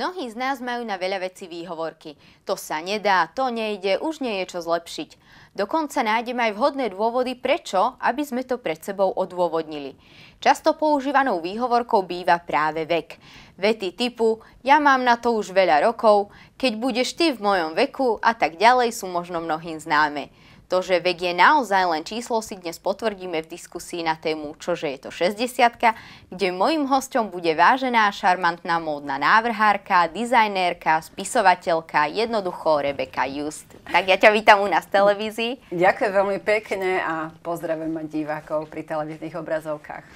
Mnohí z nás majú na veľa vecí výhovorky. To sa nedá, to nejde, už nie je čo zlepšiť. Dokonca nájdeme aj vhodné dôvody, prečo, aby sme to pred sebou odôvodnili. Často používanou výhovorkou býva práve vek. Vety typu ja mám na to už veľa rokov, keď budeš ty v mojom veku a tak ďalej sú možno mnohým známe. To, že vek je naozaj len číslo, si dnes potvrdíme v diskusii na tému Čože je to 60 kde mojim hostom bude vážená, šarmantná módna návrhárka, dizajnérka, spisovateľka, jednoducho Rebeka Just. Tak ja ťa vítam u nás v televízii. Ďakujem veľmi pekne a pozdravujem divákov pri televíznych obrazovkách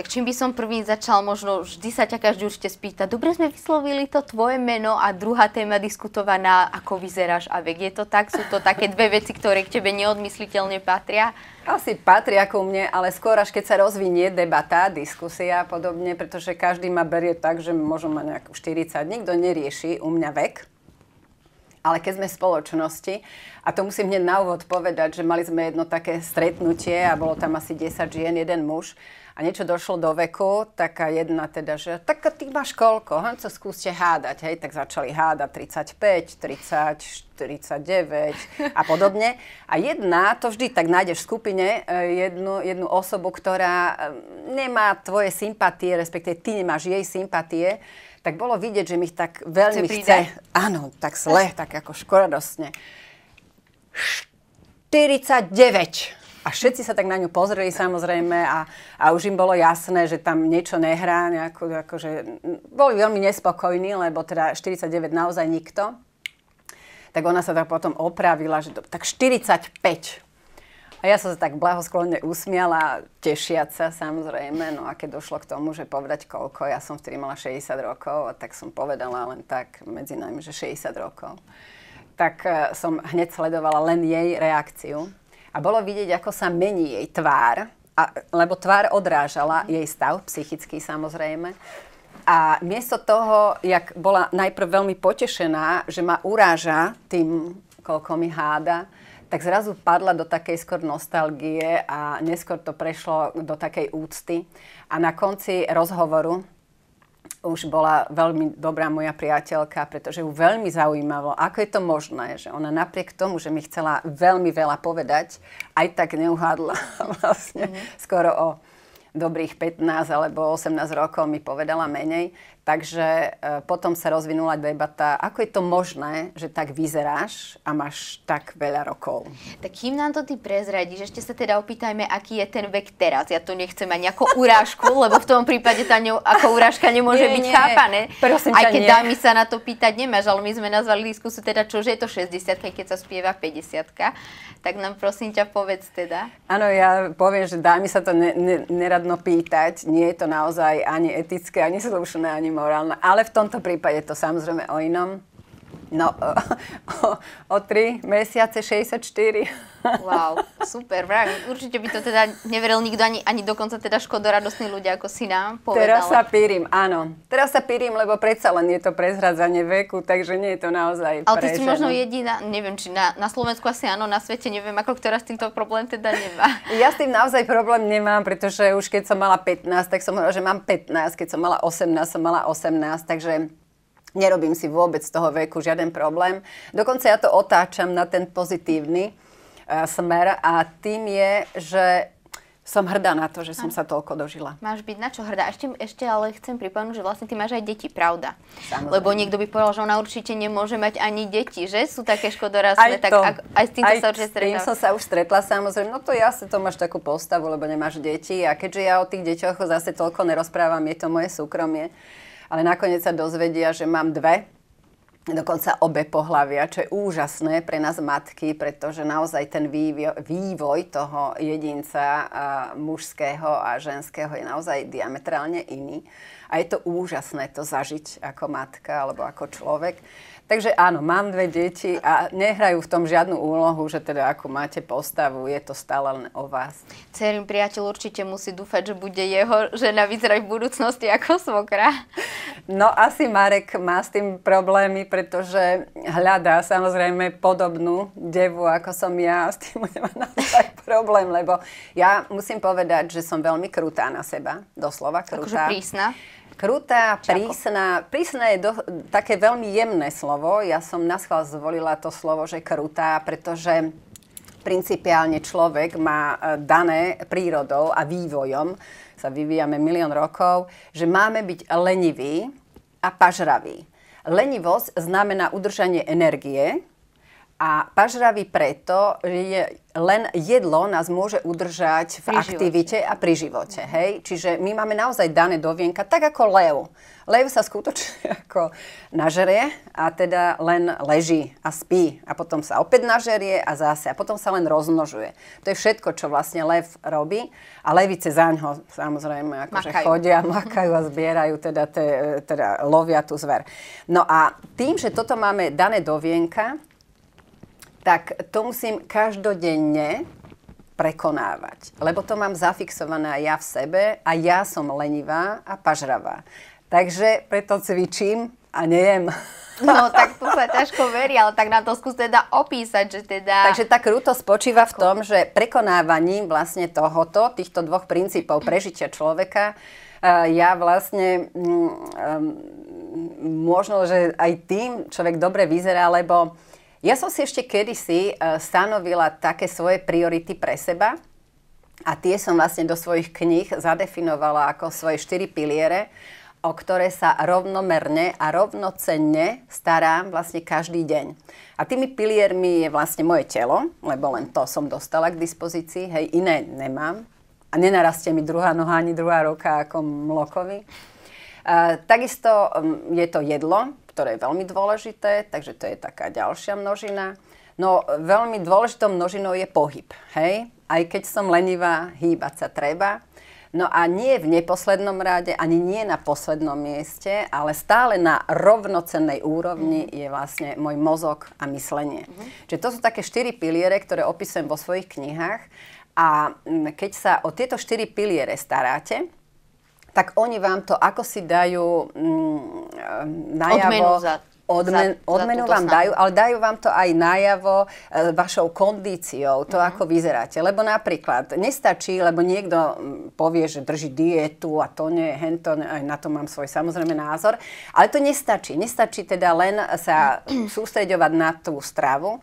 tak čím by som prvý začal, možno vždy sa ťa každý určite spýta, dobre sme vyslovili to tvoje meno a druhá téma diskutovaná, ako vyzeráš a vek. Je to tak? Sú to také dve veci, ktoré k tebe neodmysliteľne patria? Asi patria ku mne, ale skôr až keď sa rozvinie debata, diskusia a podobne, pretože každý ma berie tak, že možno ma nejakú 40, nikto nerieši u mňa vek. Ale keď sme v spoločnosti, a to musím hneď na úvod povedať, že mali sme jedno také stretnutie a bolo tam asi 10 žien, jeden muž, a niečo došlo do veku, taká jedna teda, že tak ty máš koľko? Honco, hm, skúste hádať, hej, tak začali hádať 35, 30, 49 a podobne. A jedna, to vždy tak nájdeš v skupine, e, jednu, jednu osobu, ktorá e, nemá tvoje sympatie, respektíve ty nemáš jej sympatie, tak bolo vidieť, že mi ich tak veľmi chce. chce. Áno, tak zle, tak ako škoradosne. 49. A všetci sa tak na ňu pozreli samozrejme a, a už im bolo jasné, že tam niečo nehrá. Nejako, akože, boli veľmi nespokojní, lebo teda 49 naozaj nikto. Tak ona sa tak potom opravila, že to, tak 45. A ja som sa tak blahosklonne usmiala, tešiať sa samozrejme. No a keď došlo k tomu, že povedať koľko, ja som vtedy mala 60 rokov a tak som povedala len tak medzi nami, že 60 rokov. Tak e, som hneď sledovala len jej reakciu a bolo vidieť, ako sa mení jej tvár, a, lebo tvár odrážala mhm. jej stav, psychický samozrejme. A miesto toho, jak bola najprv veľmi potešená, že ma uráža tým, koľko mi háda, tak zrazu padla do takej skôr nostalgie a neskôr to prešlo do takej úcty. A na konci rozhovoru už bola veľmi dobrá moja priateľka, pretože ju veľmi zaujímalo, ako je to možné, že ona napriek tomu, že mi chcela veľmi veľa povedať, aj tak neuhádla vlastne mm-hmm. skoro o dobrých 15 alebo 18 rokov mi povedala menej, Takže e, potom sa rozvinula debata, ako je to možné, že tak vyzeráš a máš tak veľa rokov. Tak kým nám to ty prezradíš, ešte sa teda opýtajme, aký je ten vek teraz. Ja tu nechcem mať nejakú urážku, lebo v tom prípade tá ne, ako urážka nemôže nie, byť nie. chápané. Prosím Aj keď dámy sa na to pýtať nemáš, ale my sme nazvali diskusiu teda, čo je to 60 keď sa spieva 50 Tak nám prosím ťa povedz teda. Áno, ja poviem, že dámy sa to ne, ne, neradno pýtať. Nie je to naozaj ani etické, ani slušné, ani morálne. Ale v tomto prípade je to samozrejme o inom. No, o, o 3 mesiace 64. Wow, super, vravím. Určite by to teda neveril nikto, ani, ani dokonca teda škodoradosní ľudia ako si nám povedala. Teraz sa pírim, áno. Teraz sa pírim, lebo predsa len je to prezradzanie veku, takže nie je to naozaj Ale ty si možno jediná, neviem, či na, na Slovensku asi áno, na svete neviem, ako ktorá s týmto problém teda nemá. Ja s tým naozaj problém nemám, pretože už keď som mala 15, tak som hovorila, že mám 15, keď som mala 18, som mala 18, takže Nerobím si vôbec z toho veku žiaden problém. Dokonca ja to otáčam na ten pozitívny uh, smer a tým je, že som hrdá na to, že som sa toľko dožila. Máš byť na čo hrdá. Ešte, ešte ale chcem pripomenúť, že vlastne ty máš aj deti, pravda. Samozrejme. Lebo niekto by povedal, že ona určite nemôže mať ani deti, že sú také škodorazné. Aj, tak, ak, aj s týmto aj sa určite stretla. tým som sa už stretla, samozrejme. No to ja si to máš takú postavu, lebo nemáš deti. A keďže ja o tých deťoch zase toľko nerozprávam, je to moje súkromie ale nakoniec sa dozvedia, že mám dve, dokonca obe pohlavia, čo je úžasné pre nás matky, pretože naozaj ten vývoj, toho jedinca mužského a ženského je naozaj diametrálne iný. A je to úžasné to zažiť ako matka alebo ako človek. Takže áno, mám dve deti a nehrajú v tom žiadnu úlohu, že teda ako máte postavu, je to stále len o vás. Cerým priateľ určite musí dúfať, že bude jeho žena vyzerať v budúcnosti ako svokra. No asi Marek má s tým problémy, pretože hľadá samozrejme podobnú devu, ako som ja. S tým budem naozaj problém, lebo ja musím povedať, že som veľmi krutá na seba. Doslova krutá. Akože prísna. Krutá, prísna. Prísna je do, také veľmi jemné slovo. Ja som na schvál zvolila to slovo, že krutá, pretože principiálne človek má e, dané prírodou a vývojom, sa vyvíjame milión rokov, že máme byť leniví a pažraví. Lenivosť znamená udržanie energie, a pažravý preto, že je, len jedlo nás môže udržať v pri aktivite živote. a pri živote. Hej? Čiže my máme naozaj dané dovienka tak ako lev. Lev sa skutočne ako nažerie a teda len leží a spí. A potom sa opäť nažerie a zase. A potom sa len rozmnožuje. To je všetko, čo vlastne lev robí. A levice zaňho samozrejme akože chodia, makajú a zbierajú, teda, te, teda lovia tú zver. No a tým, že toto máme dané dovienka tak to musím každodenne prekonávať, lebo to mám zafixované aj ja v sebe a ja som lenivá a pažravá. Takže preto cvičím a nejem. No tak to sa ťažko verí, ale tak na to skús teda opísať, že teda... Takže tá krúto spočíva v tom, že prekonávaním vlastne tohoto, týchto dvoch princípov prežitia človeka, e, ja vlastne mm, e, možno, že aj tým človek dobre vyzerá, lebo ja som si ešte kedysi e, stanovila také svoje priority pre seba a tie som vlastne do svojich kníh zadefinovala ako svoje štyri piliere, o ktoré sa rovnomerne a rovnocenne starám vlastne každý deň. A tými piliermi je vlastne moje telo, lebo len to som dostala k dispozícii, hej, iné nemám. A nenarastie mi druhá noha ani druhá ruka ako mlokovi. E, takisto je to jedlo, ktoré je veľmi dôležité, takže to je taká ďalšia množina. No veľmi dôležitou množinou je pohyb, hej? Aj keď som lenivá, hýbať sa treba. No a nie v neposlednom rade, ani nie na poslednom mieste, ale stále na rovnocennej úrovni mhm. je vlastne môj mozog a myslenie. mm Čiže to sú také štyri piliere, ktoré opisujem vo svojich knihách. A mm, keď sa o tieto štyri piliere staráte, tak oni vám to ako si dajú mm, ehm, najavo... Odmenu za Odmen, za, odmenu za vám snahu. dajú, ale dajú vám to aj najavo e, vašou kondíciou, to, uh-huh. ako vyzeráte. Lebo napríklad nestačí, lebo niekto povie, že drží dietu a to nie, hento, aj na to mám svoj samozrejme názor, ale to nestačí. Nestačí teda len sa sústreďovať na tú stravu. E,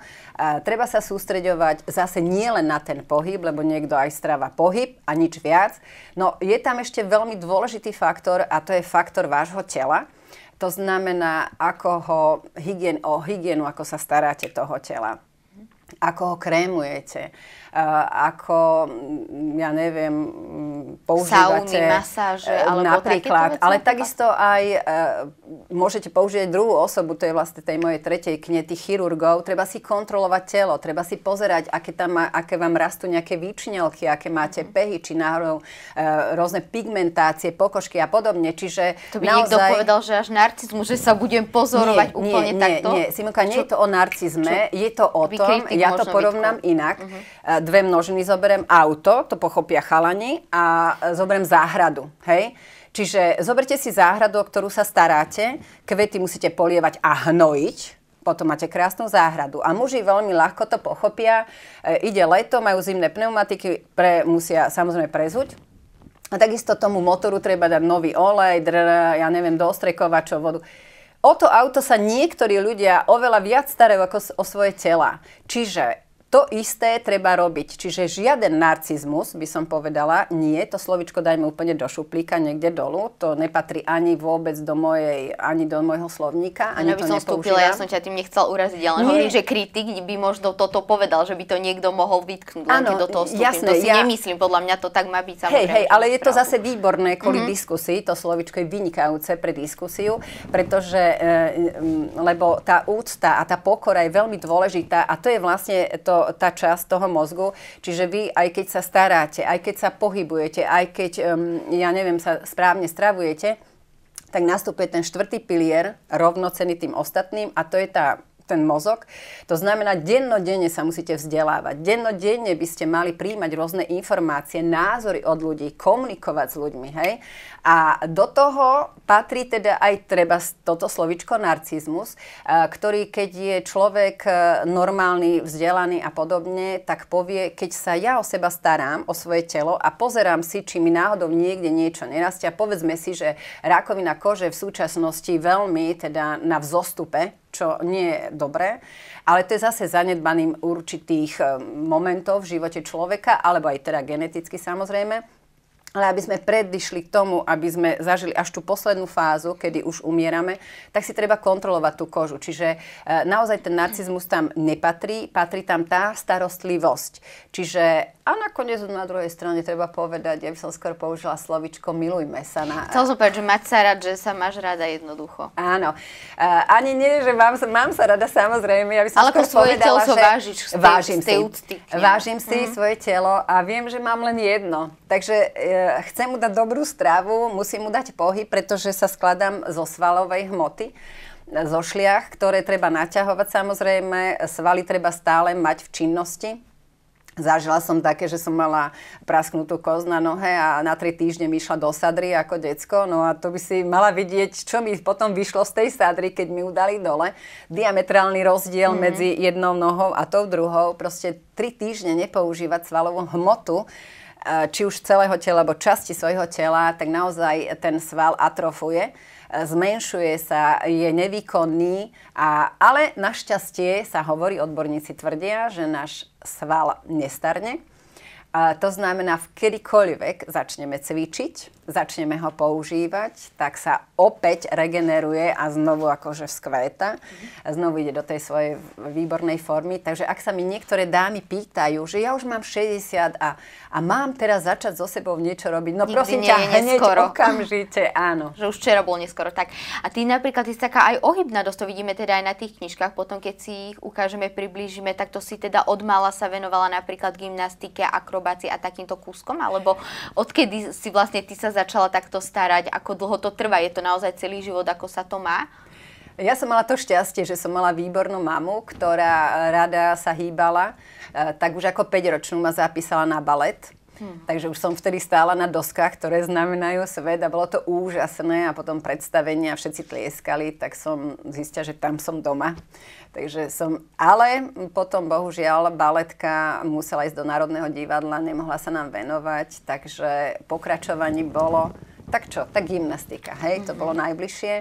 treba sa sústreďovať zase nie len na ten pohyb, lebo niekto aj strava pohyb a nič viac. No je tam ešte veľmi dôležitý faktor a to je faktor vášho tela to znamená, ako ho hygien, o hygienu, ako sa staráte toho tela, ako ho krémujete, Eh, ako, mm, ja neviem, mm, používate... Sauny, masáže, eh, alebo Napríklad, ale takisto aj eh, môžete použiť druhú osobu, to je vlastne tej mojej tretej kne, tých chirurgov. Treba si kontrolovať telo, treba si pozerať, aké, tam, aké vám rastú nejaké výčnelky, aké máte mhm. pehy, či náhodou rôzne pigmentácie, pokožky a podobne. Čiže to by naozaj... niekto povedal, že až narcizmu, že sa budem pozorovať nie, úplne nie, takto. Nie, nie, Simonka, nie je to o narcizme, čo? je to o tom, ja to porovnám inak. Uh-huh dve množiny zoberiem auto, to pochopia chalani, a zoberiem záhradu, hej? Čiže zoberte si záhradu, o ktorú sa staráte, kvety musíte polievať a hnojiť, potom máte krásnu záhradu. A muži veľmi ľahko to pochopia. E, ide leto, majú zimné pneumatiky, pre, musia samozrejme prezuť. A takisto tomu motoru treba dať nový olej, drr, ja neviem, do ostrekovačov vodu. O to auto sa niektorí ľudia oveľa viac starajú ako o svoje tela. Čiže to isté treba robiť. Čiže žiaden narcizmus, by som povedala, nie. To slovičko dajme úplne do šuplíka, niekde dolu. To nepatrí ani vôbec do mojej, ani do môjho slovníka. Ani by to som vstúpila, ja som ťa tým nechcel uraziť, ale nie. hovorím, že kritik by možno toto povedal, že by to niekto mohol vytknúť, len do toho vstúpim. Jasné, to si ja... nemyslím, podľa mňa to tak má byť samozrejme. Hej, hej, ale je to zase výborné kvôli mm-hmm. diskusii, to slovičko je vynikajúce pre diskusiu, pretože, e, lebo tá úcta a tá pokora je veľmi dôležitá a to je vlastne to tá časť toho mozgu. Čiže vy, aj keď sa staráte, aj keď sa pohybujete, aj keď, um, ja neviem, sa správne stravujete, tak nastupuje ten štvrtý pilier, rovnocený tým ostatným a to je tá ten mozog. To znamená, dennodenne sa musíte vzdelávať. Dennodenne by ste mali príjmať rôzne informácie, názory od ľudí, komunikovať s ľuďmi. Hej? A do toho patrí teda aj treba toto slovičko narcizmus, e, ktorý keď je človek e, normálny, vzdelaný a podobne, tak povie, keď sa ja o seba starám, o svoje telo a pozerám si, či mi náhodou niekde niečo nerastia, povedzme si, že rakovina kože v súčasnosti veľmi teda na vzostupe, čo nie je dobré. Ale to je zase zanedbaným určitých eh, momentov v živote človeka, alebo aj teda geneticky samozrejme ale aby sme predišli k tomu, aby sme zažili až tú poslednú fázu, kedy už umierame, tak si treba kontrolovať tú kožu. Čiže e, naozaj ten narcizmus tam nepatrí, patrí tam tá starostlivosť. Čiže a nakoniec na druhej strane treba povedať, ja by som skoro použila slovičko milujme sa. Na... Chcel som povedať, že mať sa rád, že sa máš rada jednoducho. Áno. E, ani nie, že mám, mám sa rada samozrejme. Ja by som Ale ako svoje telo že... vážiš. Vážim si. Vážim si mm-hmm. svoje telo a viem, že mám len jedno. Takže e, chcem mu dať dobrú stravu, musím mu dať pohyb, pretože sa skladám zo svalovej hmoty zo šliach, ktoré treba naťahovať samozrejme, svaly treba stále mať v činnosti. Zažila som také, že som mala prasknutú koz na nohe a na tri týždne mi išla do sadry ako decko. No a to by si mala vidieť, čo mi potom vyšlo z tej sadry, keď mi udali dole. Diametrálny rozdiel mm-hmm. medzi jednou nohou a tou druhou. Proste tri týždne nepoužívať svalovú hmotu Eh, či už celého tela, alebo časti svojho tela, tak naozaj ten sval atrofuje eh, zmenšuje sa, je nevýkonný, a, ale našťastie sa hovorí, odborníci tvrdia, že náš sval nestarne to znamená, v kedykoľvek začneme cvičiť, začneme ho používať, tak sa opäť regeneruje a znovu akože skvéta. A znovu ide do tej svojej výbornej formy. Takže ak sa mi niektoré dámy pýtajú, že ja už mám 60 a, a mám teraz začať so sebou niečo robiť, no Nikdy prosím ťa, hneď neskoro. okamžite, áno. Že už včera bolo neskoro, tak. A ty napríklad, ty si taká aj ohybná, dosť to vidíme teda aj na tých knižkách, potom keď si ich ukážeme, priblížime, tak to si teda odmala sa venovala napríklad gymnastike, akrobatike masturbácii a takýmto kúskom? Alebo odkedy si vlastne ty sa začala takto starať? Ako dlho to trvá? Je to naozaj celý život, ako sa to má? Ja som mala to šťastie, že som mala výbornú mamu, ktorá rada sa hýbala. Eh, tak už ako 5-ročnú ma zapísala na balet Hmm. Takže už som vtedy stála na doskách, ktoré znamenajú svet a bolo to úžasné a potom predstavenia všetci tlieskali, tak som zistila, že tam som doma. Takže som, ale potom bohužiaľ baletka musela ísť do Národného divadla, nemohla sa nám venovať, takže pokračovanie bolo, tak čo, tak gymnastika, hej, mm-hmm. to mhm. bolo najbližšie.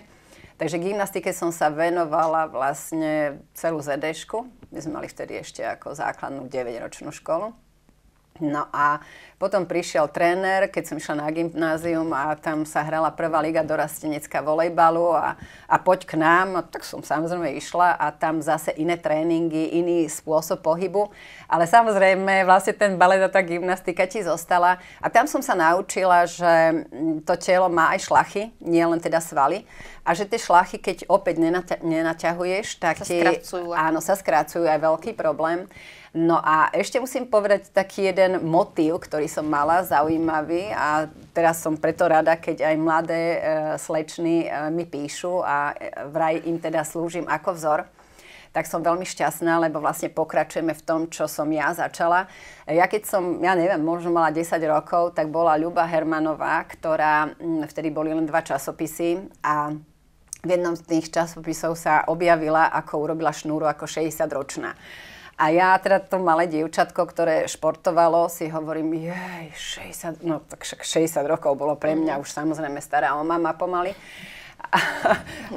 Takže gymnastike som sa venovala vlastne celú zd My sme mali vtedy ešte ako základnú 9-ročnú školu. No a potom prišiel tréner, keď som išla na gymnázium a tam sa hrala prvá liga dorastenecká volejbalu a, a poď k nám, tak som samozrejme išla a tam zase iné tréningy, iný spôsob pohybu. Ale samozrejme, vlastne ten balet a tá gymnastika ti zostala a tam som sa naučila, že mm, to telo má aj šlachy, nie len teda svaly a že tie šlachy, keď opäť nenata- nenaťahuješ, tak sa ti, skracujú. Áno, sa skracujú, aj veľký problém. No a ešte musím povedať taký jeden motív, ktorý ktorý som mala, zaujímavý a teraz som preto rada, keď aj mladé e, slečny e, mi píšu a e, vraj im teda slúžim ako vzor tak som veľmi šťastná, lebo vlastne pokračujeme v tom, čo som ja začala. Ja keď som, ja neviem, možno mala 10 rokov, tak bola Ľuba Hermanová, ktorá, mm, vtedy boli len dva časopisy a v jednom z tých časopisov sa objavila, ako urobila šnúru ako 60-ročná. A ja teda to malé dievčatko, ktoré športovalo, si hovorím, jej, 60, no tak 60 rokov bolo pre mňa, mm. už samozrejme stará o mama pomaly.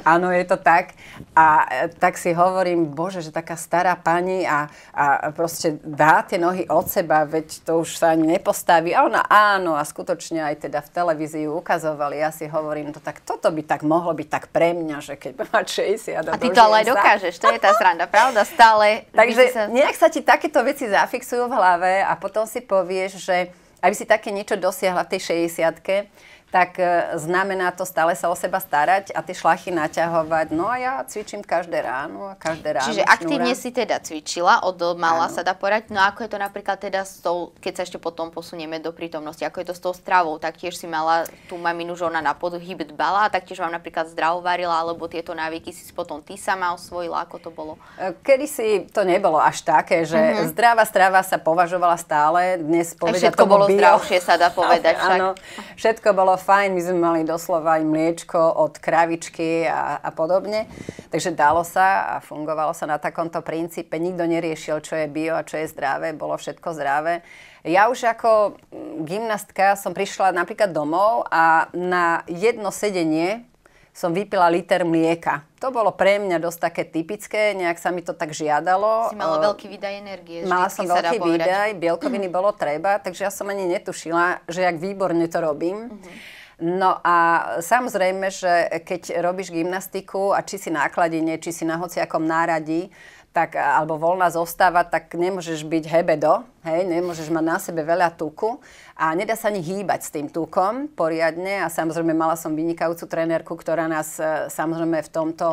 Áno, je to tak. A e, tak si hovorím, bože, že taká stará pani a, a proste dá tie nohy od seba, veď to už sa ani nepostaví. A ona áno, a skutočne aj teda v televízii ukazovali. Ja si hovorím, to no tak toto by tak mohlo byť tak pre mňa, že keď má 60. A ty to ale sa... dokážeš, to je tá sranda, pravda? Stále. Takže sa... nejak sa ti takéto veci zafixujú v hlave a potom si povieš, že aby si také niečo dosiahla v tej 60 tak e, znamená to stále sa o seba starať a tie šlachy naťahovať. No a ja cvičím každé ráno a každé ráno. Čiže aktívne si teda cvičila, od e, mala sa dá porať. No ako je to napríklad teda s tou, keď sa ešte potom posunieme do prítomnosti, ako je to s tou stravou, tak tiež si mala tú maminu, že ona na podhyb dbala a taktiež vám napríklad zdravo varila, alebo tieto návyky si potom ty sama osvojila, ako to bolo? E, Kedy si to nebolo až také, že mm-hmm. zdravá strava sa považovala stále, dnes povedať, všetko bolo bio. zdravšie sa dá povedať. Áno, všetko bolo fajn, my sme mali doslova aj mliečko od kravičky a, a podobne. Takže dalo sa a fungovalo sa na takomto princípe. Nikto neriešil, čo je bio a čo je zdravé, bolo všetko zdravé. Ja už ako gymnastka som prišla napríklad domov a na jedno sedenie som vypila liter mlieka. To bolo pre mňa dosť také typické, nejak sa mi to tak žiadalo. Si mala eh, veľký výdaj energie. Mala som veľký výdaj, bielkoviny mhm. bolo treba, takže ja som ani netušila, že jak výborne to robím. Mm-hmm. No a samozrejme, že keď robíš gymnastiku a či si na kladine, či si na hociakom náradí, tak, eh, alebo voľná zostáva, tak nemôžeš byť hebedo, hej, nemôžeš mať na sebe veľa tuku a nedá sa ani hýbať s tým tukom poriadne a samozrejme mala som vynikajúcu trénerku, ktorá nás eh, samozrejme v tomto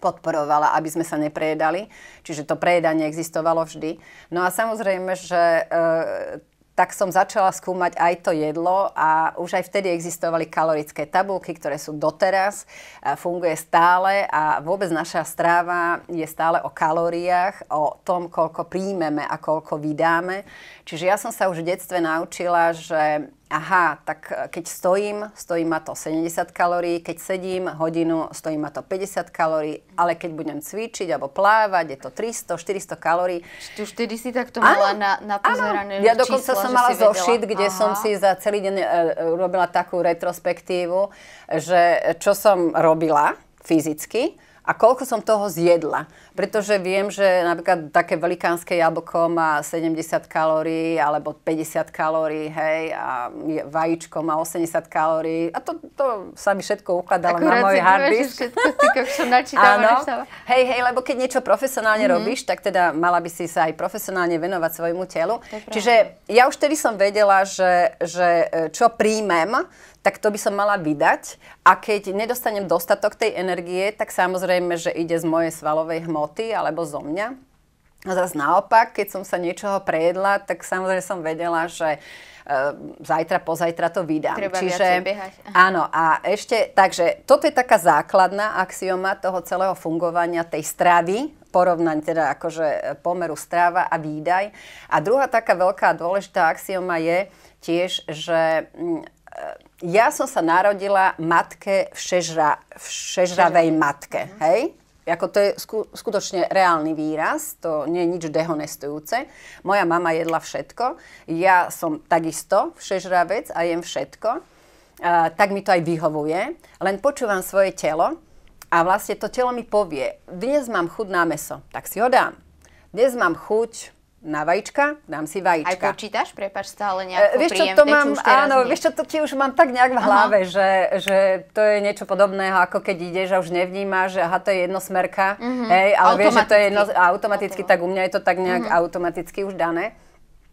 podporovala, aby sme sa neprejedali. Čiže to prejedanie existovalo vždy. No a samozrejme, že e, tak som začala skúmať aj to jedlo a už aj vtedy existovali kalorické tabulky, ktoré sú doteraz, funguje stále a vôbec naša stráva je stále o kalóriách, o tom, koľko príjmeme a koľko vydáme. Čiže ja som sa už v detstve naučila, že aha, tak e, keď stojím, stojí ma to 70 kalórií, keď sedím hodinu, stojí ma to 50 kalórií, ale keď budem cvičiť alebo plávať, je to 300, 400 kalórií. Čiže už vtedy si takto mala na, napozerané Ja dokonca čísla, som mala zošit, kde aha. som si za celý deň uh, robila takú retrospektívu, že čo som robila fyzicky, a koľko som toho zjedla. Pretože viem, že napríklad také velikánske jablko má 70 kalórií alebo 50 kalórií, hej, a vajíčko má 80 kalórií. A to, to sa mi všetko ukladalo Akurát na môj hard disk. Hej, hej, lebo keď niečo profesionálne mm-hmm. robíš, tak teda mala by si sa aj profesionálne venovať svojmu telu. Čiže ja už tedy som vedela, že, že e, čo príjmem, tak to by som mala vydať. A keď nedostanem dostatok tej energie, tak samozrejme, že ide z mojej svalovej hmoty alebo zo mňa. A zase naopak, keď som sa niečoho prejedla, tak samozrejme som vedela, že eh, zajtra, pozajtra to vydám. Treba Čiže, Áno, a ešte, takže toto je taká základná axioma toho celého fungovania tej stravy, porovnaň teda akože eh, pomeru stráva a výdaj. A druhá taká veľká dôležitá axioma je tiež, že E, ja som sa narodila matke v, všežravej v matke, uh-huh. hej? Ako to je sku, skutočne reálny výraz, to nie je nič dehonestujúce. Moja mama jedla všetko, ja som takisto šežravec a jem všetko. A, tak mi to aj vyhovuje, len počúvam svoje telo a vlastne to telo mi povie, dnes mám chuť na meso, tak si ho dám. Dnes mám chuť na vajíčka, dám si vajíčka. Aj počítaš, prepač, stále e, nejakú e, vieš, čo, to mám, čo áno, nie. vieš čo, to ti už mám tak nejak v hlave, že, že to je niečo podobného, ako keď ideš a už nevnímaš, že aha, to je jednosmerka, uh-huh. hej, ale vieš, že to je jedno, automaticky, tak u mňa je to tak nejak uh-huh. automaticky už dané.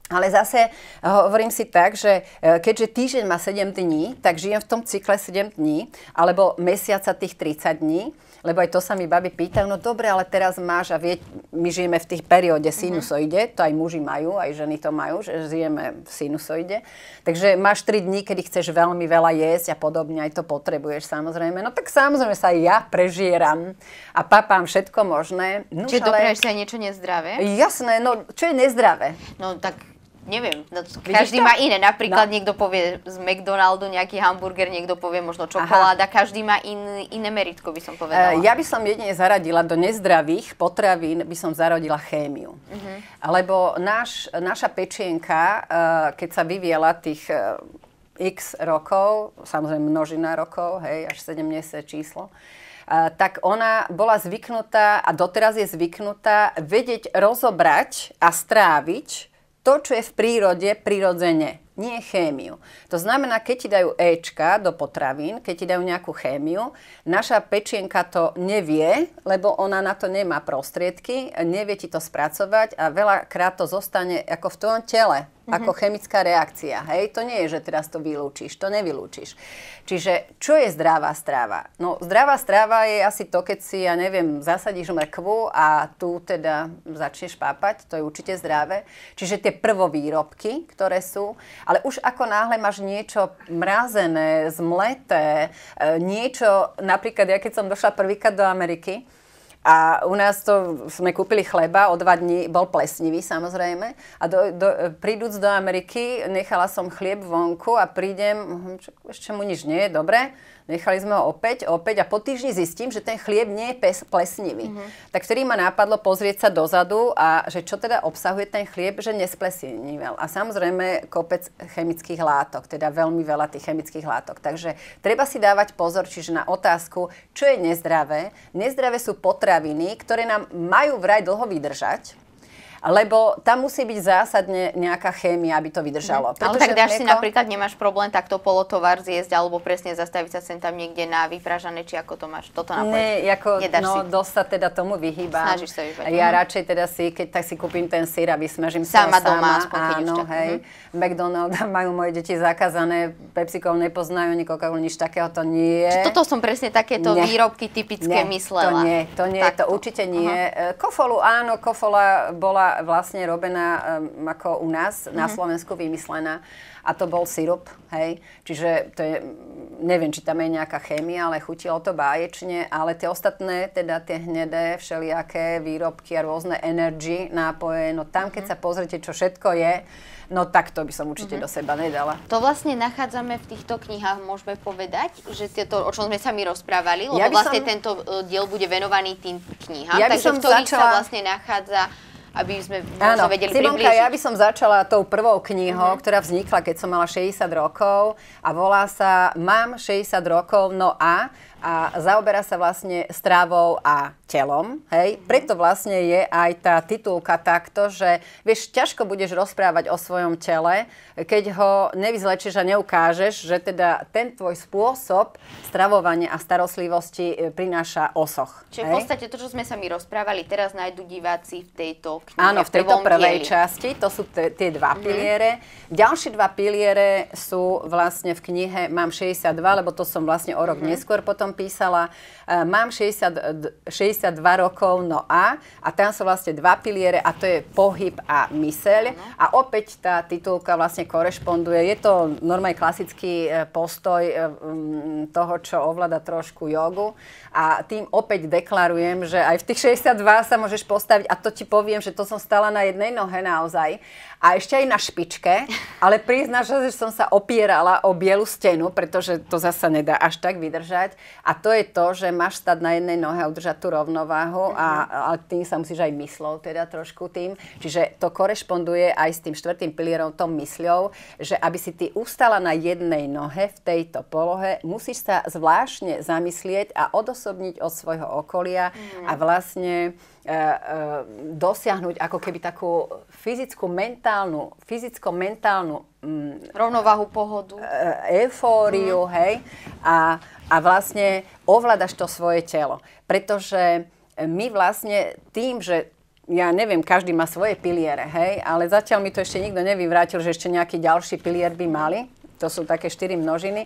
Ale zase eh, hovorím si tak, že eh, keďže týždeň má 7 dní, tak žijem v tom cykle 7 dní, alebo mesiaca tých 30 dní, lebo aj to sa mi baby pýtajú, no dobre, ale teraz máš a vie, my žijeme v tých perióde mhm. sinusoide, to aj muži majú, aj ženy to majú, že žijeme v sinusoide. Takže máš 3 dní, kedy chceš veľmi veľa jesť a podobne, aj to potrebuješ samozrejme. No tak samozrejme sa aj ja prežieram a papám všetko možné. No, Čiže ale... dopraješ si niečo nezdravé? Jasné, no čo je nezdravé? No tak Neviem, no každý má iné. Napríklad no. niekto povie z McDonaldu nejaký hamburger, niekto povie možno čokoláda, Aha. každý má in, iné meritko, by som eh, povedala. Uh, ja by som jedine zaradila do nezdravých potravín, by som zaradila chémiu. Uh-huh. Lebo náš, naša pečienka, uh, keď sa vyviela tých uh, x rokov, samozrejme množina rokov, hej, až 70 číslo, tak ona bola zvyknutá a doteraz je zvyknutá vedieť rozobrať a stráviť to, čo je v prírode, prirodzene. Nie chémiu. To znamená, keď ti dajú Ečka do potravín, keď ti dajú nejakú chémiu, naša pečienka to nevie, lebo ona na to nemá prostriedky, nevie ti to spracovať a veľakrát to zostane ako v tvojom tele mm-hmm. ako chemická reakcia. Hej, to nie je, že teraz to vylúčiš, to nevylúčiš. Čiže čo je zdravá stráva? No zdravá stráva je asi to, keď si, ja neviem, zasadíš mrkvu a tu teda začneš pápať, to je určite zdravé. Čiže tie prvovýrobky, ktoré sú, ale už ako náhle máš niečo mrazené, zmleté, e, niečo, napríklad ja keď som došla prvýkrát do Ameriky, a u nás to sme kúpili chleba, o dva dní bol plesnivý samozrejme. A do, do, príduc do Ameriky, nechala som chlieb vonku a prídem, mhm, čo, ešte mu nič nie je, dobre. Nechali sme ho opäť, opäť a po týždni zistím, že ten chlieb nie je pes, plesnivý. Mm-hmm. Tak vtedy ma nápadlo pozrieť sa dozadu a že čo teda obsahuje ten chlieb, že nesplesnivel. A samozrejme kopec chemických látok, teda veľmi veľa tých chemických látok. Takže treba si dávať pozor, čiže na otázku, čo je nezdravé. Nezdravé sú potraviny, potraviny, ktoré nám majú vraj dlho vydržať, lebo tam musí byť zásadne nejaká chémia, aby to vydržalo. Mm. Ale tak dáš mlieko... si napríklad, nemáš problém takto polotovar zjesť, alebo presne zastaviť sa sem tam niekde na vypražané, či ako to máš, toto na Ne, ako, Nedáš no, si. dosť sa teda tomu vyhýba. Snažíš sa vyhýbať. Ja mm. radšej teda si, keď tak si kúpim ten sír a vysmažím sama, sama doma. Aspoň, áno, hej. Mm. McDonald's majú moje deti zakázané, PepsiCo nepoznajú, ani coca nič takého, to nie. Čiže toto som presne takéto nie. výrobky typické nie, myslela. To nie, to nie, Takto. to určite nie. Uh-huh. Kofolu áno, kofola bola vlastne robená um, ako u nás, mm-hmm. na mhm. Slovensku vymyslená. A to bol sirup, hej. Čiže to je, neviem, či tam je nejaká chémia, ale chutilo to báječne. Ale tie ostatné, teda tie hnedé, všelijaké výrobky a rôzne energy nápoje, no tam, keď mm-hmm. sa pozrite, čo všetko je, No tak to by som určite mm-hmm. do seba nedala. To vlastne nachádzame v týchto knihách, môžeme povedať, že tieto, o čom sme sa my rozprávali, lebo ja vlastne som... tento e, diel bude venovaný tým knihám, ja takže v ktorých začala... sa vlastne nachádza aby sme Áno, vedeli Simonka, približiť. ja by som začala tou prvou knihou, uh-huh. ktorá vznikla, keď som mala 60 rokov a volá sa Mám 60 rokov, no a a zaoberá sa vlastne strávou a telom, hej? Mhm. Preto vlastne je aj tá titulka takto, že vieš, ťažko budeš rozprávať o svojom tele, keď ho nevyzlečíš a neukážeš, že teda ten tvoj spôsob stravovania a starostlivosti e, prináša osoch. Čiže hej? v podstate to, čo sme sa mi rozprávali, teraz nájdú diváci v tejto knihe. Áno, v tejto prvej dieli. časti, to sú t- tie dva mm-hmm. piliere. Ďalšie dva piliere sú vlastne v knihe Mám 62, lebo to som vlastne o rok mm-hmm. neskôr potom tom písala Eh, mám 60, 62 eh, rokov, no a, a tam sú vlastne dva piliere a to je pohyb a myseľ. A opäť tá titulka vlastne korešponduje. Je to normálne klasický eh, postoj mm, toho, čo ovláda trošku jogu. A tým opäť deklarujem, že aj v tých 62 sa môžeš postaviť a to ti poviem, že to som stala na jednej nohe naozaj. A ešte aj na špičke, ale priznáš, že som sa opierala o bielu stenu, pretože to zasa nedá až tak vydržať. A to je to, že máš stať na jednej nohe a udržať tú rovnováhu a, mhm. a tým sa musíš aj myslou teda trošku tým. Čiže to korešponduje aj s tým štvrtým pilierom, tom mysľou, že aby si ty ustala na jednej nohe v tejto polohe, musíš sa zvláštne zamyslieť a odosobniť od svojho okolia mm. a vlastne Eh, eh, dosiahnuť ako keby takú fyzickú, mentálnu, fyzicko-mentálnu mm, rovnovahu, pohodu, eh, eufóriu, mm. hej, a, a vlastne ovládaš to svoje telo. Pretože my vlastne tým, že ja neviem, každý má svoje piliere, hej, ale zatiaľ mi to ešte nikto nevyvrátil, že ešte nejaký ďalší pilier by mali. To sú také štyri množiny.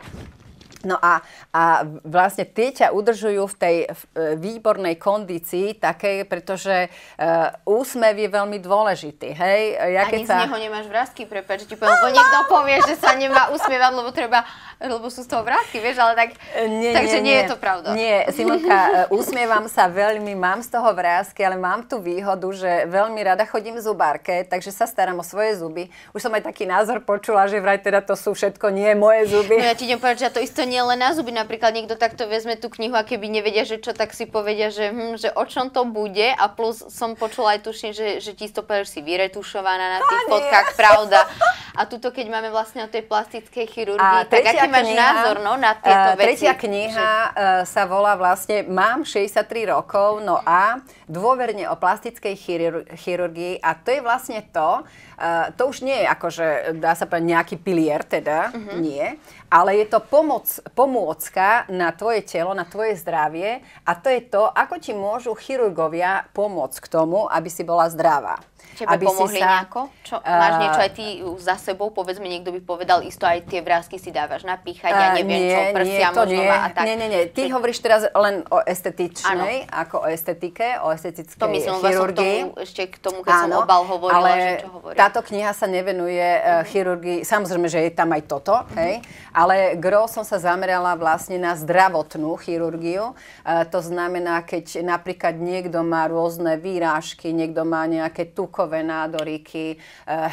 No a, a vlastne tie ťa udržujú v tej e, výbornej kondícii takej, pretože uh, úsmev je veľmi dôležitý, hej? Ja, Ani sa... z neho nemáš vrázky, prepáč, ti povedal, niekto povie, že sa nemá usmievať, lebo treba lebo sú z toho vrázky, vieš, ale tak, e, nie, takže nie, nie, nie je to pravda. Nie, Simonka, e, usmievam sa veľmi, mám z toho vrázky, ale mám tú výhodu, že veľmi rada chodím v zubárke, takže sa starám o svoje zuby. Už som aj taký názor počula, že vraj teda to sú všetko nie moje zuby. No ja ti idem povedať, že to isto nie len na zuby. Napríklad niekto takto vezme tú knihu a keby nevedia, že čo, tak si povedia, že, hm, že o čom to bude a plus som počula aj tuším, že, že ti to povedal, že si vyretušovaná na tých fotkách, pravda. A tuto, keď máme vlastne o tej plastickej chirurgii, tak aký máš kniha, názor no, na e, tieto uh, veci. Tretia kniha že... uh, sa volá vlastne Mám 63 rokov, no a dôverne o plastickej chirur- chirurgii a to je vlastne to, uh, to už nie je akože, dá sa povedať, nejaký pilier teda, uh-huh. nie, ale je to pomoc, pomôcka na tvoje telo, na tvoje zdravie a to je to, ako ti môžu chirurgovia pomôcť k tomu, aby si bola zdravá. Tebe aby pomohli si sa, nejako? Čo, máš niečo aj ty za sebou? Povedzme, niekto by povedal, isto aj tie vrázky si dávaš napíchať, ja neviem nie, čo, prsia nie, možno nie. a tak. Nie, nie, nie. Ty Či... hovoríš teraz len o estetičnej, ano. ako o estetike, o estetickej to myslím, vlastne chirurgii. To ešte k tomu, keď ano, som obal hovorila, ale že čo hovorí. táto kniha sa nevenuje uh, chirurgii, samozrejme, že je tam aj toto, uh-huh. hej? Mhm. Ale gro som sa zamerala vlastne na zdravotnú chirurgiu. E, to znamená, keď napríklad niekto má rôzne výrážky, niekto má nejaké tukové nádoriky, e,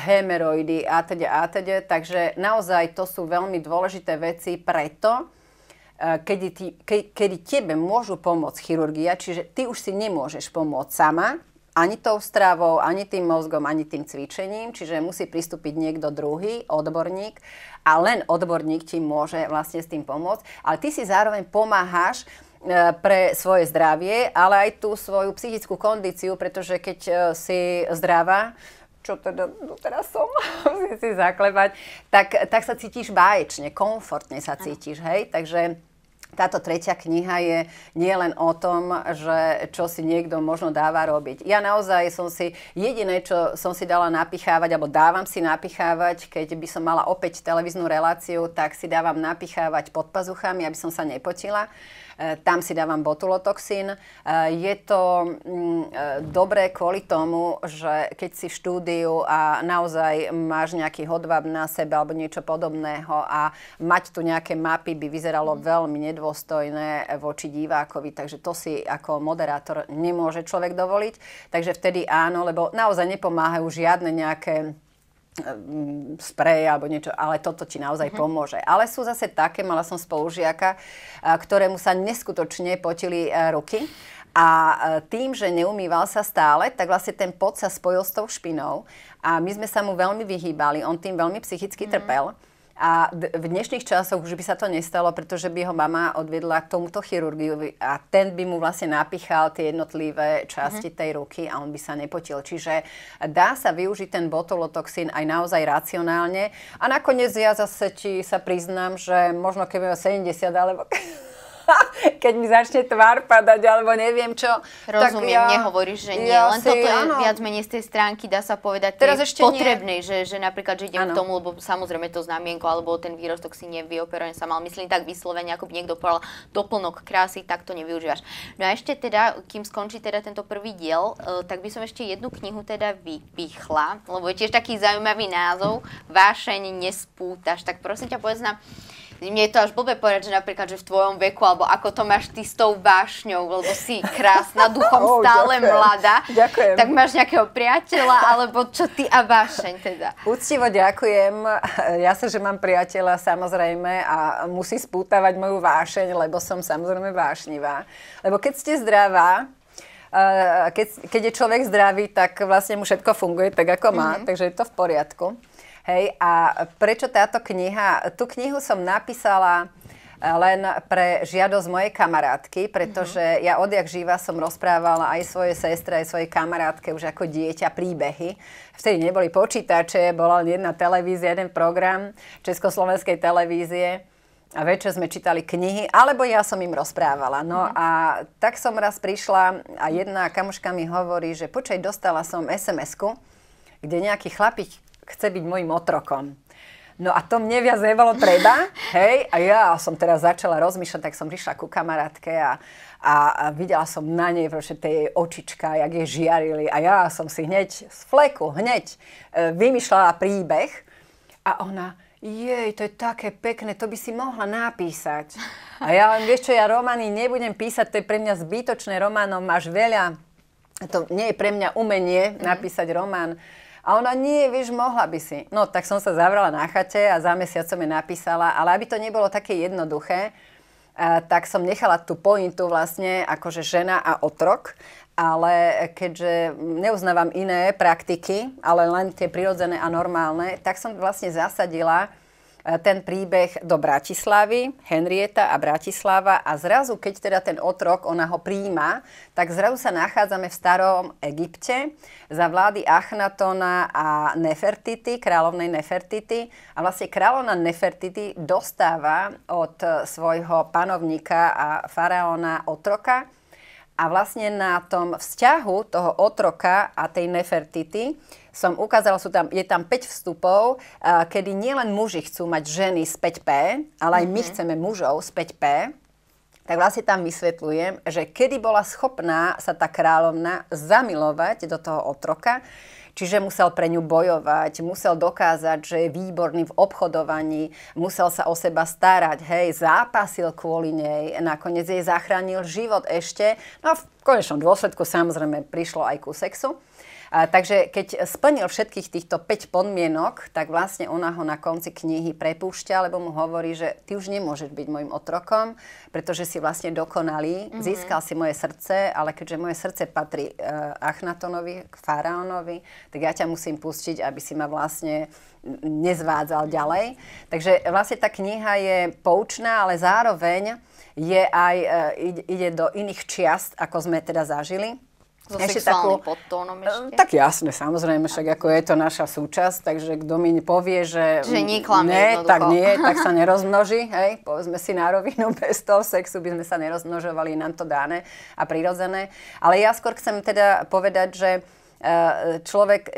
hemeroidy a teda a teda. Takže naozaj to sú veľmi dôležité veci preto, e, kedy, ty, ke, kedy tebe môžu pomôcť chirurgia, čiže ty už si nemôžeš pomôcť sama, ani tou stravou, ani tým mozgom, ani tým cvičením, čiže musí pristúpiť niekto druhý, odborník a len odborník ti môže vlastne s tým pomôcť, ale ty si zároveň pomáhaš e, pre svoje zdravie, ale aj tú svoju psychickú kondíciu, pretože keď e, si zdravá, čo teda no teraz som, musím si zaklebať, tak, tak sa cítiš báječne, komfortne sa cítiš, hej, takže táto tretia kniha je nielen o tom, že čo si niekto možno dáva robiť. Ja naozaj som si, jediné, čo som si dala napichávať, alebo dávam si napichávať, keď by som mala opäť televíznu reláciu, tak si dávam napichávať pod pazuchami, aby som sa nepotila. Eh, tam si dávam botulotoxín. Eh, je to mm, eh, dobré kvôli tomu, že keď si v štúdiu a naozaj máš nejaký hodvab na sebe alebo niečo podobného a mať tu nejaké mapy by vyzeralo mhm. veľmi nedôstojné voči divákovi, takže to si ako moderátor nemôže človek dovoliť. Takže vtedy áno, lebo naozaj nepomáhajú žiadne nejaké Mm, sprej alebo niečo, ale toto ti naozaj uh-huh. pomôže. Ale sú zase také, mala som spolužiaka, ktorému sa neskutočne potili e, ruky a e, tým, že neumýval sa stále, tak vlastne ten pot sa spojil s tou špinou a my sme sa mu veľmi vyhýbali, on tým veľmi psychicky uh-huh. trpel. A v dnešných časoch už by sa to nestalo, pretože by ho mama odvedla k tomuto chirurgiu a ten by mu vlastne napichal tie jednotlivé časti mm-hmm. tej ruky a on by sa nepotil. Čiže dá sa využiť ten botulotoxín aj naozaj racionálne. A nakoniec ja zase ti sa priznám, že možno keby 70 alebo keď mi začne tvár padať alebo neviem čo. Rozumiem, tak ja, nehovoríš, že nie. Ja Len si, toto je áno. viac menej z tej stránky, dá sa povedať, Teraz ešte potrebné, že, že napríklad, že idem áno. k tomu, lebo samozrejme to znamienko alebo ten výrostok si nevyoperujem sa mal. Myslím tak vyslovene, ako by niekto povedal, doplnok krásy, tak to nevyužívaš. No a ešte teda, kým skončí teda tento prvý diel, e, tak by som ešte jednu knihu teda vypichla, lebo je tiež taký zaujímavý názov, Vášeň nespútaš. Tak prosím ťa, povedz nám, mne je to až blbé povedať, že napríklad, že v tvojom veku, alebo ako to máš ty s tou vášňou, lebo si krásna, duchom oh, stále ďakujem. mladá. Ďakujem. Tak máš nejakého priateľa, alebo čo ty a vášeň teda? Úctivo ďakujem. Ja sa, že mám priateľa samozrejme a musí spútavať moju vášeň, lebo som samozrejme vášnivá. Lebo keď ste zdravá, eh, keď, keď je človek zdravý, tak vlastne mu všetko funguje tak, ako má, mm-hmm. takže je to v poriadku. Hej, a prečo táto kniha? Tú knihu som napísala eh, len pre žiadosť mojej kamarátky, pretože mm-hmm. ja odjak živa som rozprávala aj svojej sestre, aj svojej kamarátke už ako dieťa príbehy. Vtedy neboli počítače, bola jedna televízia, jeden program Československej televízie a večer sme čítali knihy, alebo ja som im rozprávala. No mhm. a tak som raz prišla a jedna kamuška mi hovorí, že počkaj, dostala som sms kde nejaký chlapík chce byť môjim otrokom. No a to mne viac nebolo treba, hej, a ja som teraz začala rozmýšľať, tak som prišla ku kamarátke a, a, a videla som na nej proste tie jej očička, jak jej žiarili a ja som si hneď z fleku, hneď e, vymýšľala príbeh a ona, jej, to je také pekné, to by si mohla napísať. A ja len, vieš čo, ja romány nebudem písať, to je pre mňa zbytočné románom, máš veľa, to nie je pre mňa umenie napísať román. A ona, nie, vieš, mohla by si. No, tak som sa zavrala na chate a za mesiac som jej napísala, ale aby to nebolo také jednoduché, eh, tak som nechala tú pointu vlastne akože žena a otrok, ale keďže neuznávam iné praktiky, ale len tie prirodzené a normálne, tak som vlastne zasadila E, ten príbeh do Bratislavy, Henrieta a Bratislava a zrazu, keď teda ten otrok, ona ho príjma, tak zrazu sa nachádzame v starom Egypte za vlády Achnatona a Nefertity, kráľovnej Nefertity a vlastne kráľovna Nefertity dostáva od svojho panovníka a faraóna otroka a vlastne na tom vzťahu toho otroka a tej Nefertity som ukázala, sú tam, je tam 5 vstupov, kedy nielen muži chcú mať ženy z 5P, ale aj my mhm. chceme mužov z 5P, tak vlastne tam vysvetľujem, že kedy bola schopná sa tá kráľovna zamilovať do toho otroka, Čiže musel pre ňu bojovať, musel dokázať, že je výborný v obchodovaní, musel sa o seba starať, hej, zápasil kvôli nej, nakoniec jej zachránil život ešte. No a v konečnom dôsledku samozrejme prišlo aj ku sexu. Takže keď splnil všetkých týchto 5 podmienok, tak vlastne ona ho na konci knihy prepúšťa, lebo mu hovorí, že ty už nemôžeš byť môjim otrokom, pretože si vlastne dokonalý, mm-hmm. získal si moje srdce, ale keďže moje srdce patrí uh, Achnatonovi, k faraónovi, tak ja ťa musím pustiť, aby si ma vlastne nezvádzal ďalej. Takže vlastne tá kniha je poučná, ale zároveň je aj, e, ide do iných čiast, ako sme teda zažili. So ešte takú, podtónom ešte? Tak jasne, samozrejme, však ako je to naša súčasť, takže kto mi povie, že... Že nie, jednoducho. tak nie, tak sa nerozmnoží, hej, povedzme si na rovinu, bez toho sexu by sme sa nerozmnožovali, nám to dáne a prirodzené. Ale ja skôr chcem teda povedať, že e, človek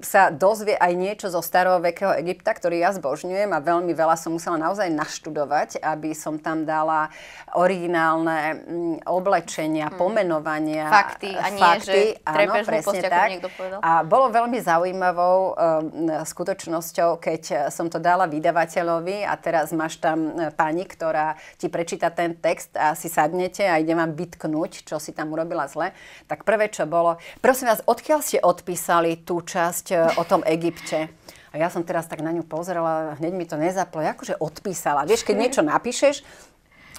sa dozvie aj niečo zo starovekého Egypta, ktorý ja zbožňujem a veľmi veľa som musela naozaj naštudovať, aby som tam dala originálne mm, oblečenia, hmm. pomenovania. Fakty a nie, fakty, že áno, presne tak. Ako povedal. A bolo veľmi zaujímavou um, skutočnosťou, keď som to dala vydavateľovi a teraz máš tam e, pani, ktorá ti prečíta ten text a si sadnete a ide vám vytknúť, čo si tam urobila zle. Tak prvé, čo bolo, prosím vás, odkiaľ ste odpísali tú časť časť e, o tom Egypte. A ja som teraz tak na ňu pozerala, hneď mi to nezaplo, akože odpísala. Vieš, keď niečo napíšeš,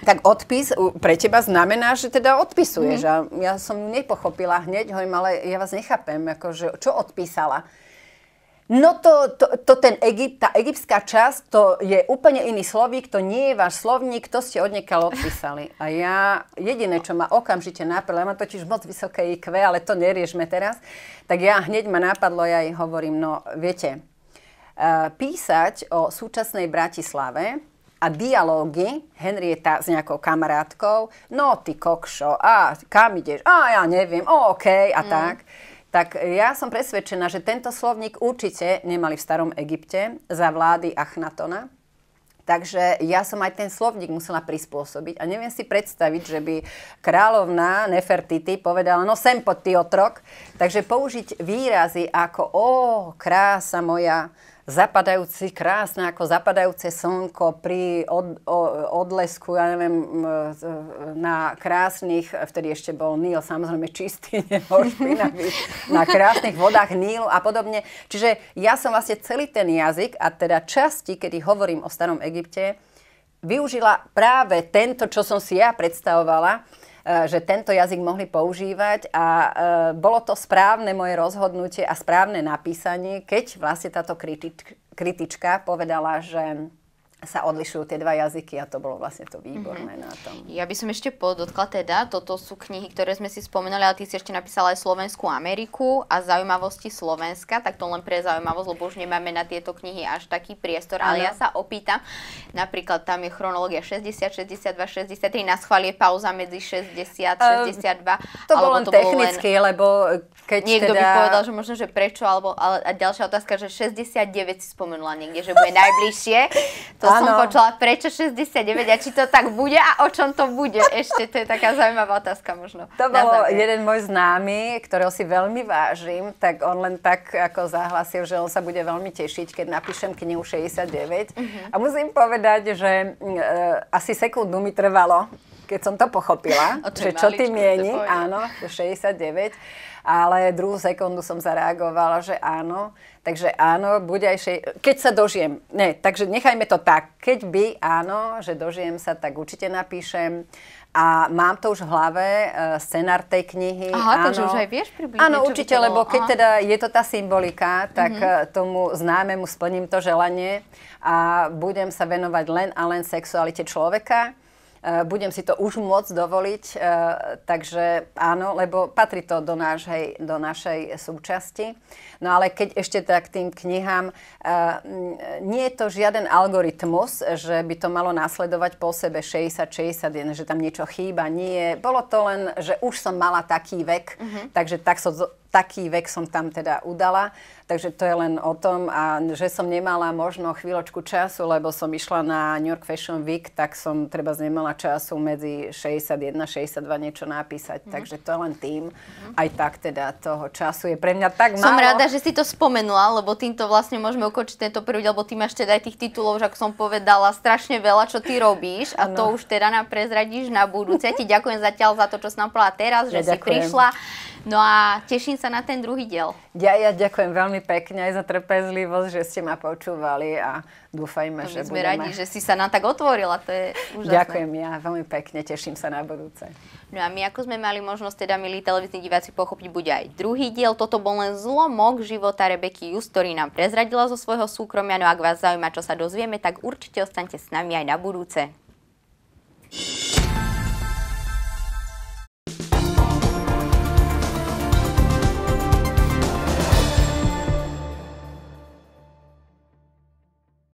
tak odpis pre teba znamená, že teda odpisuješ. Mm. A ja som nepochopila hneď, hoj, ale ja vás nechápem, akože, čo odpísala. No to, to, to ten Egypt, tá egyptská časť, to je úplne iný slovík, to nie je váš slovník, to ste od odniekal odpísali. A ja, jediné, čo ma okamžite napadlo, ja mám totiž moc vysoké IQ, ale to neriešme teraz, tak ja hneď ma napadlo, ja jej hovorím, no viete, eh, písať o súčasnej Bratislave, a dialógy Henrieta s nejakou kamarátkou, no ty kokšo, a kam ideš, a ja neviem, o, OK, a mm. tak tak ja som presvedčená, že tento slovník určite nemali v starom Egypte za vlády Achnatona, Takže ja som aj ten slovník musela prispôsobiť a neviem si predstaviť, že by kráľovná Nefertity povedala, no sem pod ty otrok. Takže použiť výrazy ako, ó, krása moja, zapadajúci, krásne ako zapadajúce slnko pri od, o, odlesku, ja neviem, e, na krásnych, vtedy ešte bol Níl, samozrejme čistý, nebol na krásnych vodách Nílu a podobne. Čiže ja som vlastne celý ten jazyk a teda časti, kedy hovorím o starom Egypte, využila práve tento, čo som si ja predstavovala, Eh, že tento jazyk mohli používať a eh, bolo to správne moje rozhodnutie a správne napísanie, keď vlastne táto kritička povedala, že sa odlišujú tie dva jazyky a to bolo vlastne to výborné mm-hmm. na tom. Ja by som ešte podotkla teda, toto sú knihy, ktoré sme si spomenuli, ale ty si ešte napísala aj Slovenskú Ameriku a zaujímavosti Slovenska, tak to len pre zaujímavosť, lebo už nemáme na tieto knihy až taký priestor, ale ja sa opýtam, napríklad tam je chronológia 60, 62, 63, na schválie pauza medzi 60, 62. Um, to bolo len to technicky, len... lebo keď Niekto teda... by povedal, že možno, že prečo, alebo ale, a ďalšia otázka, že 69 si spomenula niekde, že bude najbližšie. To som počula, prečo 69 a či to tak bude a o čom to bude ešte. To je taká zaujímavá otázka možno. To bol jeden môj známy, ktorého si veľmi vážim, tak on len tak ako zahlasil, že on sa bude veľmi tešiť, keď napíšem knihu 69. Uh-huh. Mhm. A musím povedať, že mm, e, asi sekundu mi trvalo, keď som to pochopila, že čo ty mieni, áno, 69, ale druhú sekundu som zareagovala, že áno, takže áno, bude aj še... keď sa dožijem, ne, takže nechajme to tak, keď by áno, že dožijem sa, tak určite napíšem, a mám to už v hlave, e, scenár tej knihy. Aha, áno. takže už aj vieš približne. Áno, určite, lebo keď aha. teda je to tá symbolika, tak uh-huh. tomu známemu splním to želanie a budem sa venovať len a len sexualite človeka E, budem si to už môcť dovoliť, e, takže áno, lebo patrí to do, nášej, do našej súčasti. No ale keď ešte tak tým knihám, e, nie je to žiaden algoritmus, že by to malo následovať po sebe 60-61, že tam niečo chýba, nie. Bolo to len, že už som mala taký vek, mm-hmm. takže tak som taký vek som tam teda udala, takže to je len o tom, a že som nemala možno chvíľočku času, lebo som išla na New York Fashion Week, tak som treba nemala času medzi 61 a 62 niečo napísať, mm. takže to je len tým. Mm. Aj tak teda toho času je pre mňa tak málo. Som rada, že si to spomenula, lebo týmto vlastne môžeme ukončiť tento prvý, lebo ty máš teda aj tých titulov, že ako som povedala, strašne veľa, čo ty robíš a no. to už teda nám prezradíš na budúce. Ja ti ďakujem zatiaľ za to, čo si nám povedala teraz, že ja si ďakujem. prišla. No a teším sa na ten druhý diel. Ja, ja ďakujem veľmi pekne aj za trpezlivosť, že ste ma počúvali a dúfajme, to že sme budeme... radi, že si sa nám tak otvorila, to je úžasné. Ďakujem ja veľmi pekne, teším sa na budúce. No a my, ako sme mali možnosť teda, milí televizní diváci, pochopiť bude aj druhý diel. Toto bol len zlomok života Rebeky Just, ktorý nám prezradila zo svojho súkromia. No ak vás zaujíma, čo sa dozvieme, tak určite ostaňte s nami aj na budúce. you